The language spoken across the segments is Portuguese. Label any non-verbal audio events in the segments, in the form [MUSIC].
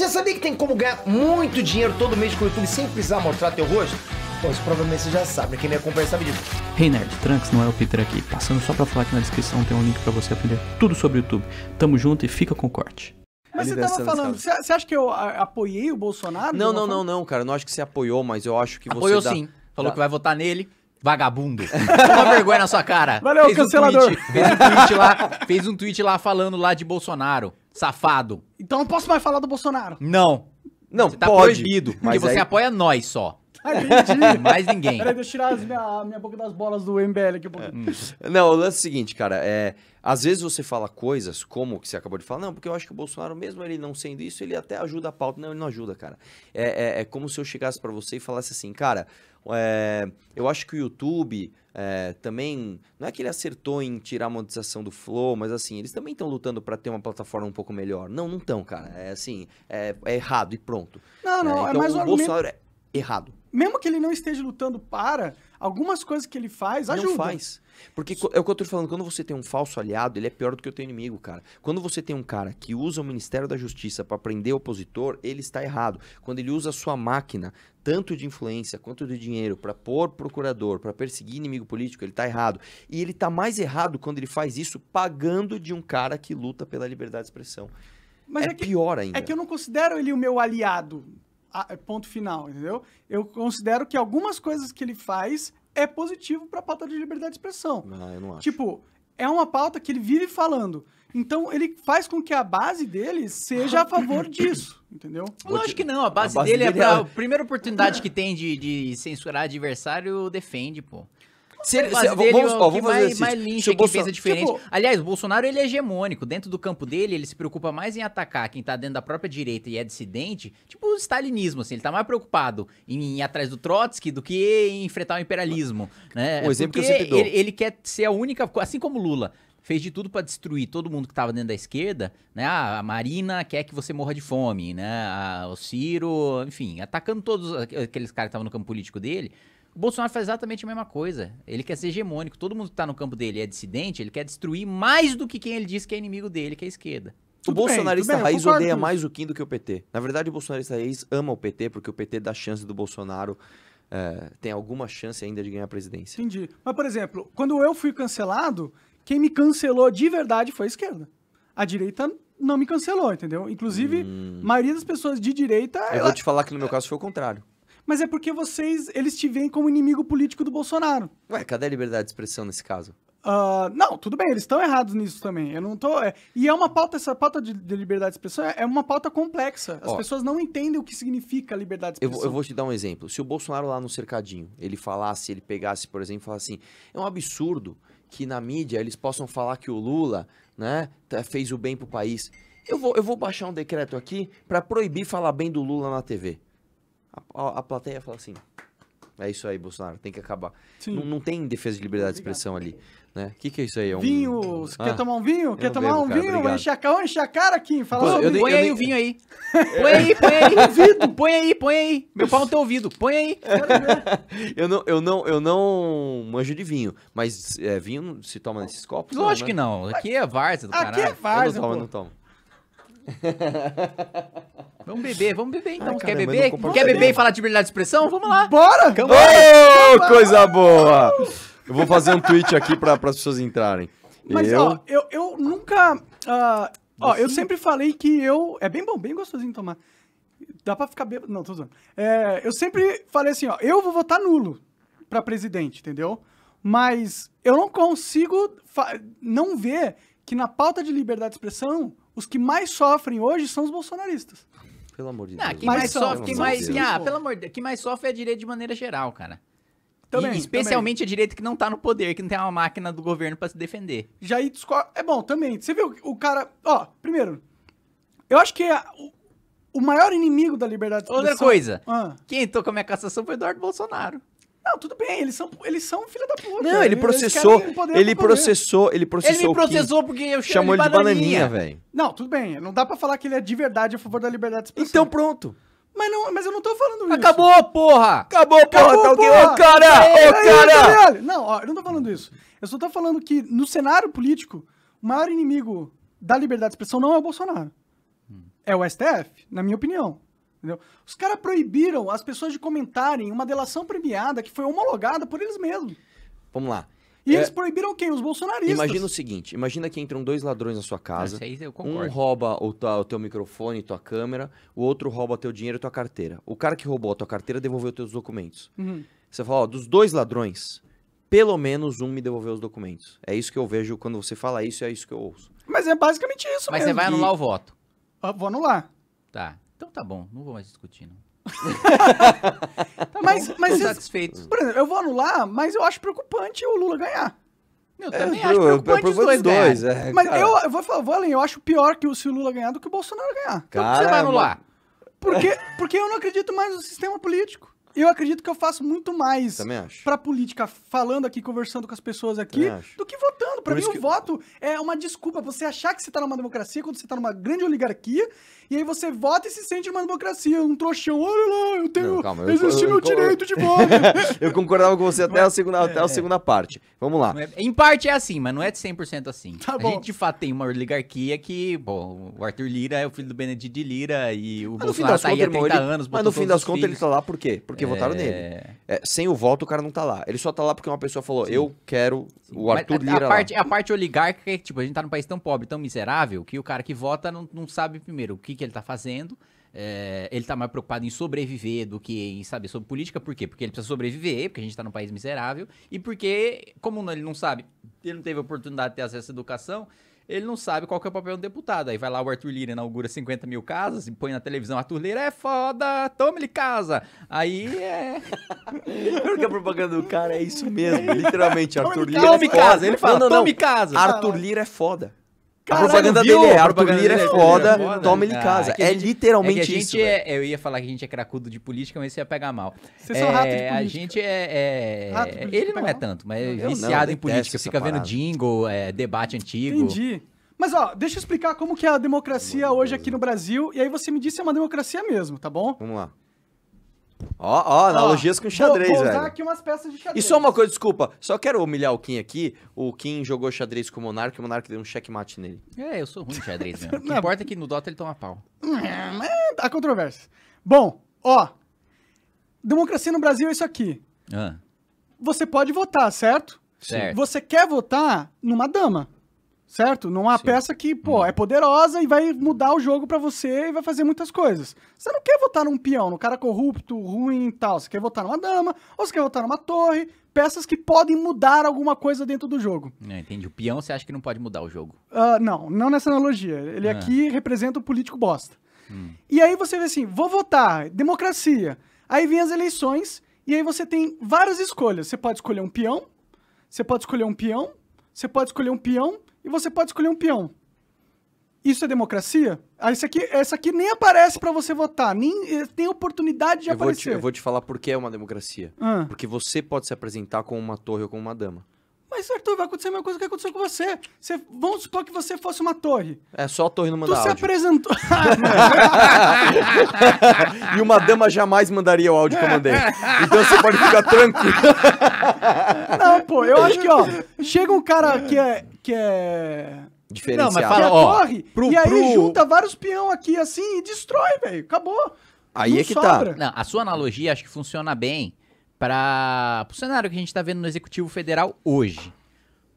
Você sabia que tem como ganhar muito dinheiro todo mês com o YouTube sem precisar mostrar teu rosto? Bom, isso provavelmente você já sabe, né? quem me acompanha sabe disso. Hey Nerd, Trunks não é o Peter aqui. Passando só pra falar que na descrição tem um link para você aprender tudo sobre o YouTube. Tamo junto e fica com o corte. Mas você tava falando, você acha que eu apoiei o Bolsonaro? Não, não, não, não, cara. Não acho que você apoiou, mas eu acho que apoiou você. Apoiou sim. Dá... Falou dá... Tá. que vai votar nele. Vagabundo. Toma [LAUGHS] vergonha na sua cara. Valeu, fez cancelador. Um tweet, fez um tweet lá, [LAUGHS] fez um tweet lá falando lá de Bolsonaro. Safado. Então não posso mais falar do Bolsonaro. Não. Não, Você tá pode, proibido. Porque você apoia nós só. Ah, [LAUGHS] mais ninguém. Peraí, deixa eu tirar as minha, a minha boca das bolas do MBL aqui um pouquinho. Hum. Não, o lance é o seguinte, cara. É, às vezes você fala coisas como o que você acabou de falar. Não, porque eu acho que o Bolsonaro, mesmo ele não sendo isso, ele até ajuda a pauta. Não, ele não ajuda, cara. É, é, é como se eu chegasse para você e falasse assim, cara, é, eu acho que o YouTube é, também. Não é que ele acertou em tirar a monetização do Flow, mas assim, eles também estão lutando para ter uma plataforma um pouco melhor. Não, não estão, cara. É assim, é, é errado e pronto. Não, não, é, é então, mais o argumento... Bolsonaro é errado mesmo que ele não esteja lutando para, algumas coisas que ele faz ajudam. Não faz. Porque é o que eu tô falando, quando você tem um falso aliado, ele é pior do que o teu inimigo, cara. Quando você tem um cara que usa o Ministério da Justiça para prender o opositor, ele está errado. Quando ele usa a sua máquina, tanto de influência quanto de dinheiro, para pôr procurador, para perseguir inimigo político, ele está errado. E ele está mais errado quando ele faz isso pagando de um cara que luta pela liberdade de expressão. Mas é, é que, pior ainda. É que eu não considero ele o meu aliado. É ponto final, entendeu? Eu considero que algumas coisas que ele faz é positivo para a pauta de liberdade de expressão. Ah, eu não acho. Tipo, é uma pauta que ele vive falando. Então ele faz com que a base dele seja a favor [COUGHS] disso, entendeu? Lógico que não, a base, a base dele, é dele, é é... a primeira oportunidade que tem de, de censurar adversário, defende, pô. Se ele, se, dele, vamos, ó, vamos mais, fazer mais assim, lincha, Bolson... pensa diferente. Tipo... Aliás, o Bolsonaro ele é hegemônico. Dentro do campo dele, ele se preocupa mais em atacar quem tá dentro da própria direita e é dissidente, tipo o stalinismo, assim. Ele tá mais preocupado em ir atrás do Trotsky do que em enfrentar o imperialismo. Né? O exemplo Porque que eu sempre dou. Ele, ele quer ser a única, assim como Lula fez de tudo para destruir todo mundo que estava dentro da esquerda, né? Ah, a Marina quer que você morra de fome, né? A, ah, o Ciro, enfim, atacando todos aqueles caras que estavam no campo político dele. O Bolsonaro faz exatamente a mesma coisa. Ele quer ser hegemônico. Todo mundo que tá no campo dele é dissidente, ele quer destruir mais do que quem ele diz que é inimigo dele, que é a esquerda. Tudo o bolsonarista bem, bem, raiz odeia mais o Kim do que o PT. Na verdade, o bolsonarista raiz ama o PT, porque o PT dá chance do Bolsonaro. É, tem alguma chance ainda de ganhar a presidência. Entendi. Mas, por exemplo, quando eu fui cancelado, quem me cancelou de verdade foi a esquerda. A direita não me cancelou, entendeu? Inclusive, a hum. maioria das pessoas de direita. Eu ela... vou te falar que no meu caso foi o contrário mas é porque vocês, eles te veem como inimigo político do Bolsonaro. Ué, cadê a liberdade de expressão nesse caso? Uh, não, tudo bem, eles estão errados nisso também. Eu não tô. É, e é uma pauta, essa pauta de, de liberdade de expressão é, é uma pauta complexa. As Ó, pessoas não entendem o que significa liberdade de expressão. Eu, eu, vou te dar um exemplo. Se o Bolsonaro lá no cercadinho, ele falasse, ele pegasse, por exemplo, falasse assim: é um absurdo que na mídia eles possam falar que o Lula, né, tá, fez o bem pro país. Eu vou, eu vou baixar um decreto aqui para proibir falar bem do Lula na TV a, a, plateia fala assim: é isso aí, Bolsonaro, tem que acabar. Não, não, tem defesa de liberdade de expressão ali. Né? O que, que é isso aí? É um... Vinho! ah, quer tomar um vinho? Quer tomar bebo, um cara, vinho? Obrigado. Encher a cara, a cara, Fala Pô, eu Põe eu aí o vinho aí. [LAUGHS] Põe aí, põe aí. ouvido. Põe aí, põe aí. Meu pau no teu ouvido. Põe aí. [LAUGHS] eu, não, eu, não, eu não manjo de vinho, mas é, vinho se toma nesses copos? Lógico não, né? que não. Aqui é várzea do caralho. Aqui é várzea, Eu não tomo, eu não tomo. [LAUGHS] Vamos beber, vamos beber então. Ai, Quer beber? Quer beber e falar de liberdade de expressão? Vamos lá. Bora! Oh, coisa boa! Eu vou fazer um tweet aqui para as pessoas entrarem. Mas, eu... ó, eu, eu nunca... Uh, ó, eu sempre falei que eu... É bem bom, bem gostosinho tomar. Dá pra ficar bêbado... Não, tô zoando. É, eu sempre falei assim, ó, eu vou votar nulo para presidente, entendeu? Mas eu não consigo não ver que na pauta de liberdade de expressão os que mais sofrem hoje são os bolsonaristas. Pelo amor de Não, Deus. Quem mais, sofre, quem mais, Deus. ah, pelo amor de Deus, quem mais sofre é a direita de maneira geral, cara. Também, e especialmente também. a direita que não tá no poder, que não tem uma máquina do governo para se defender. Já aí é bom também. Você viu o cara, ó, primeiro, eu acho que o, o, maior inimigo da liberdade de expressão. Outra coisa. Ah. Quem entrou com a minha cassação foi Eduardo Bolsonaro. Não, tudo bem, eles são, eles são filha da puta. Não, ele processou. Ele processou, ele processou. Ele me processou porque eu chamou ele de bananinha, velho. Não, tudo bem. Não dá pra falar que ele é de verdade a favor da liberdade de expressão. Então pronto. Mas, não, mas eu não tô falando Acabou, isso. Acabou, porra! Acabou, porra! tá porra. Ô, cara! É ô, é cara! não, ó, eu não tô falando isso. Eu só tô falando que, no cenário político, o maior inimigo da liberdade de expressão não é o Bolsonaro. Hum. É o STF, na minha opinião. Entendeu? Os caras proibiram as pessoas de comentarem uma delação premiada que foi homologada por eles mesmos. Vamos lá. E é... eles proibiram quem? Os bolsonaristas. Imagina o seguinte: imagina que entram dois ladrões na sua casa. Um rouba o, o teu microfone, tua câmera, o outro rouba teu dinheiro e tua carteira. O cara que roubou a tua carteira devolveu teus documentos. Uhum. Você fala, ó, dos dois ladrões, pelo menos um me devolveu os documentos. É isso que eu vejo quando você fala isso, é isso que eu ouço. Mas é basicamente isso, Mas mesmo. você vai anular e... o voto. Eu ah, vou anular. Tá. Então tá bom, não vou mais discutir, [LAUGHS] tá mas, mas satisfeito. Por exemplo, eu vou anular, mas eu acho preocupante o Lula ganhar. Eu também é, acho é preocupante os dois, dois é, Mas eu, eu vou, falar, vou além, eu acho pior que o, se o Lula ganhar do que o Bolsonaro ganhar. Cara, então, você vai anular? Porque, porque eu não acredito mais no sistema político. Eu acredito que eu faço muito mais para política falando aqui, conversando com as pessoas aqui, do que votando. Para mim, o que... voto é uma desculpa. Você achar que você tá numa democracia quando você tá numa grande oligarquia, e aí você vota e se sente numa democracia, um trouxão. Olha lá, eu tenho. Não, calma, existe meu eu, direito de [LAUGHS] voto. eu concordava com você até a segunda, até a é, é. segunda parte. Vamos lá. É, em parte é assim, mas não é de 100% assim. Tá bom. A gente, de fato, tem uma oligarquia que, bom, o Arthur Lira é o filho do Benedito de Lira e o mas Bolsonaro tá aí há 30 ele, anos. Mas no fim das contas, filhos. ele tá lá por quê? Porque porque é... votaram nele. É, sem o voto, o cara não tá lá. Ele só tá lá porque uma pessoa falou, Sim. eu quero Sim. o Arthur é, Lira a, parte, lá. É a parte oligárquica é que, tipo, a gente tá num país tão pobre, tão miserável, que o cara que vota não, não sabe primeiro o que, que ele tá fazendo, é, ele tá mais preocupado em sobreviver do que em saber sobre política. Por quê? Porque ele precisa sobreviver, porque a gente tá num país miserável, e porque, como ele não sabe, ele não teve oportunidade de ter acesso à educação, ele não sabe qual que é o papel do deputado. Aí vai lá o Arthur Lira, inaugura 50 mil casas, e põe na televisão, Arthur Lira é foda, tome-lhe casa. Aí é... Porque [LAUGHS] a propaganda do cara é isso mesmo, literalmente, Arthur Lira Tome é casa, ele fala, não, tome não. casa. Arthur Lira é foda. Caralho, a propaganda viu? dele é, Arthur Lira é, é foda, é foda. toma ele em casa. é, é gente, literalmente é gente isso. É, eu ia falar que a gente é cracudo de política, mas você ia pegar mal. Vocês é, são é, rato de política. A gente é... é ele não é tanto, mas é viciado não, em política. Fica parada. vendo jingle, debate antigo. Entendi. Mas, ó, deixa eu explicar como que é a democracia hoje aqui no Brasil. E aí você me disse é uma democracia mesmo, tá bom? Vamos lá. Ó, ó, analogias ó, com xadrez, vou, vou usar aqui umas peças de xadrez. Isso é uma coisa, desculpa. Só quero humilhar o Kim aqui. O Kim jogou xadrez com o Monark e o Monark deu um checkmate nele. É, eu sou ruim de xadrez mesmo. o que importa é que no Dota ele toma pau. a há Bom, ó. Democracia no Brasil é isso aqui. Ah. Você pode votar, certo? Certo. Você quer votar numa dama certo? Não há Sim. peça que, pô, é uhum. poderosa e vai mudar o jogo para você e vai fazer muitas coisas. Você não quer votar num peão, num cara corrupto, ruim e tal. Você quer votar numa dama, ou você quer votar numa torre. Peças que podem mudar alguma coisa dentro do jogo. Não, é, entendi. O peão você acha que não pode mudar o jogo? Uh, não, não nessa analogia. Ele ah. aqui representa o político bosta. Hum. E aí você vê assim, vou votar, democracia. Aí vem as eleições e aí você tem várias escolhas. Você pode escolher um peão, você pode escolher um peão, você pode escolher um peão, e você pode escolher um peão. Isso é democracia? Ah, isso aqui, essa aqui nem aparece para você votar, nem eh, tem oportunidade de eu aparecer. Vou te, eu vou te falar por que é uma democracia. Ah. Porque você pode se apresentar como uma torre ou como uma dama. Mas, Arthur, vai acontecer a mesma coisa que aconteceu com você. você vamos supor que você fosse uma torre. É só a torre não mandar Tu se apresentou... [LAUGHS] Ah, [LAUGHS] e uma dama jamais mandaria o áudio que eu mandei. Então você pode ficar tranquilo. não, pô, eu acho que, ó, chega um cara que é que é diferenciado. Não, mas fala, ó, pro, e aí pro... junta vários peão aqui assim e destrói, velho. Acabou. Aí Não é que tá. sobra. tá. Não, a sua analogia acho que funciona bem para o cenário que a gente está vendo no Executivo Federal hoje.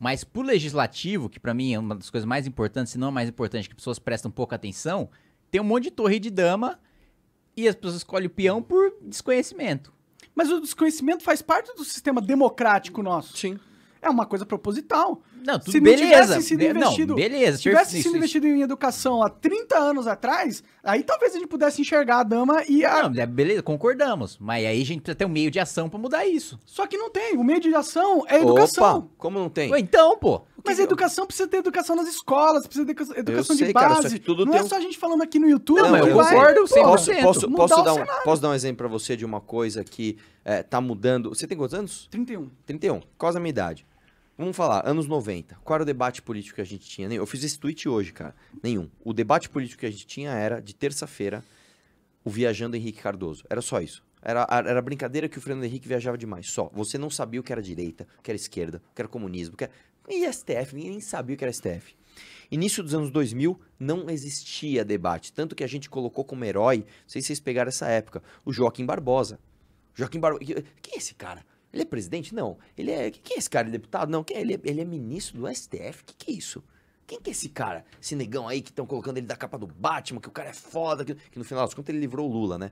Mas pro Legislativo, que para mim é uma das coisas mais importantes, se não a mais importante, que as pessoas prestam pouca atenção, tem um monte de torre de dama e as pessoas escolhem o peão por desconhecimento. Mas o desconhecimento faz parte do sistema democrático nosso. Sim. É uma coisa proposital. Não, tudo se não beleza. tivesse sido investido, não, beleza, se tivesse sido isso, investido isso. em educação há 30 anos atrás, aí talvez a gente pudesse enxergar a dama e a... Não, é beleza, concordamos. Mas aí a gente precisa ter um meio de ação para mudar isso. Só que não tem. O meio de ação é educação. Opa, como não tem? então, pô. Mas a educação precisa ter educação nas escolas, precisa ter educação sei, de base. Cara, não é só a gente falando aqui no YouTube. Não, eu concordo 100%. Posso, posso, posso, dar um, posso dar um exemplo para você de uma coisa que é, tá mudando. Você tem quantos anos? 31. 31, quase a minha idade. Vamos falar, anos 90. Qual era o debate político que a gente tinha? Eu fiz esse tweet hoje, cara. Nenhum. O debate político que a gente tinha era, de terça-feira, o viajando Henrique Cardoso. Era só isso. Era, era brincadeira que o Fernando Henrique viajava demais. Só. Você não sabia o que era direita, o que era esquerda, o que era comunismo, o que era... E STF, ninguém nem sabia o que era STF. Início dos anos 2000 não existia debate, tanto que a gente colocou como herói, não sei se vocês pegaram essa época, o Joaquim Barbosa. Joaquim Barbosa. Quem é esse cara? Ele é presidente? Não. Ele é. Quem que é esse cara? É deputado? Não. Quem é? Ele, é, ele é ministro do STF? O que, que é isso? Quem que é esse cara? Esse negão aí que estão colocando ele da capa do Batman, que o cara é foda, que, que no final das contas ele livrou o Lula, né?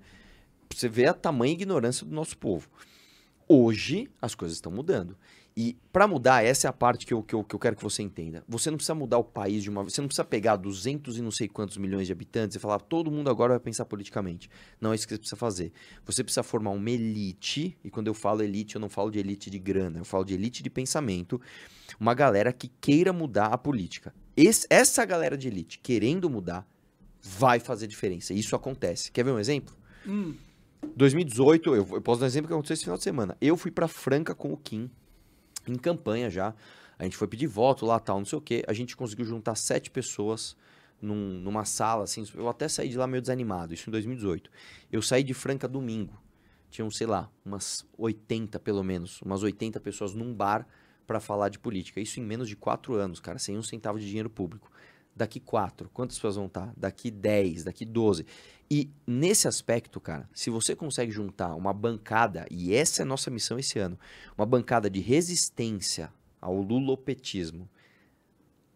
Você vê a tamanha ignorância do nosso povo. Hoje as coisas estão mudando. E para mudar, essa é a parte que eu, que, eu, que eu quero que você entenda. Você não precisa mudar o país de uma vez. Você não precisa pegar 200 e não sei quantos milhões de habitantes e falar todo mundo agora vai pensar politicamente. Não é isso que você precisa fazer. Você precisa formar uma elite. E quando eu falo elite, eu não falo de elite de grana. Eu falo de elite de pensamento. Uma galera que queira mudar a política. Esse, essa galera de elite querendo mudar vai fazer diferença. Isso acontece. Quer ver um exemplo? Hum. 2018, eu, eu posso dar um exemplo que aconteceu esse final de semana. Eu fui para Franca com o Kim em campanha já. A gente foi pedir voto lá, tal, não sei o quê. A gente conseguiu juntar sete pessoas num, numa sala, assim. Eu até saí de lá meio desanimado, isso em 2018. Eu saí de Franca domingo. Tinham, sei lá, umas 80 pelo menos, umas 80 pessoas num bar para falar de política. Isso em menos de quatro anos, cara, sem um centavo de dinheiro público daqui quatro, quantas pessoas vão estar? Daqui 10, daqui 12. E nesse aspecto, cara, se você consegue juntar uma bancada, e essa é a nossa missão esse ano, uma bancada de resistência ao lulopetismo,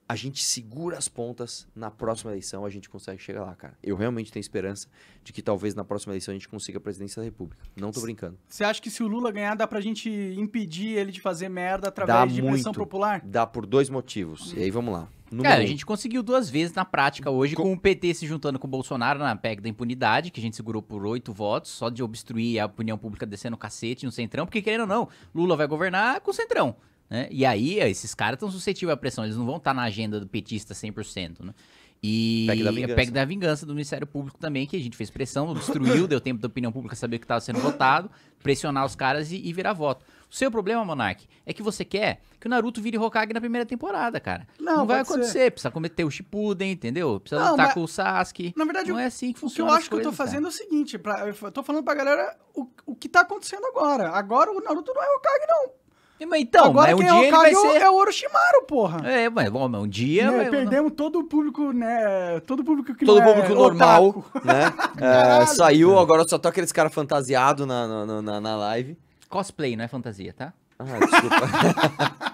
a gente segura as pontas, na próxima eleição a gente consegue chegar lá, cara. Eu realmente tenho esperança de que talvez na próxima eleição a gente consiga a presidência da República. Não tô brincando. Você acha que se o Lula ganhar, dá pra gente impedir ele de fazer merda através dá de muito, pressão popular? Dá por dois motivos. E aí vamos lá. Número cara, um. a gente conseguiu duas vezes na prática hoje, com... com... o PT se juntando com o Bolsonaro na PEC da impunidade, que a gente segurou por oito votos, só de obstruir a opinião pública descendo o cacete no Centrão, porque querendo ou não, Lula vai governar com o Centrão. Né? E aí, esses caras estão suscetíveis à pressão, eles não vão estar tá na agenda do petista 100%, né? E pega da, é vingança. da vingança do Ministério Público também, que a gente fez pressão, obstruiu, deu tempo da opinião pública saber que estava sendo votado, pressionar os caras e, e virar voto. O seu problema, Monark, é que você quer que o Naruto vire Hokage na primeira temporada, cara. Não, não vai acontecer. Ser. Precisa cometer o Shippuden, entendeu? Precisa não, lutar mas... com o Sasuke. Na verdade, não é assim que funciona. O que eu acho coisas, que eu tô fazendo cara. é o seguinte, pra, eu tô falando pra galera o, o que tá acontecendo agora. Agora o Naruto não é Hokage, não. É, mas então, Agora um dia é o ele vai ser... é o Orochimaru, porra. É, mas bom, um dia... Né, perdemos todo o público, né? Todo o público que Todo o é público é normal, otaku. né? [LAUGHS] é, saiu, agora só tá aqueles caras fantasiados na, na, na, na live. Cosplay, não é fantasia, tá? Ah, desculpa. [LAUGHS]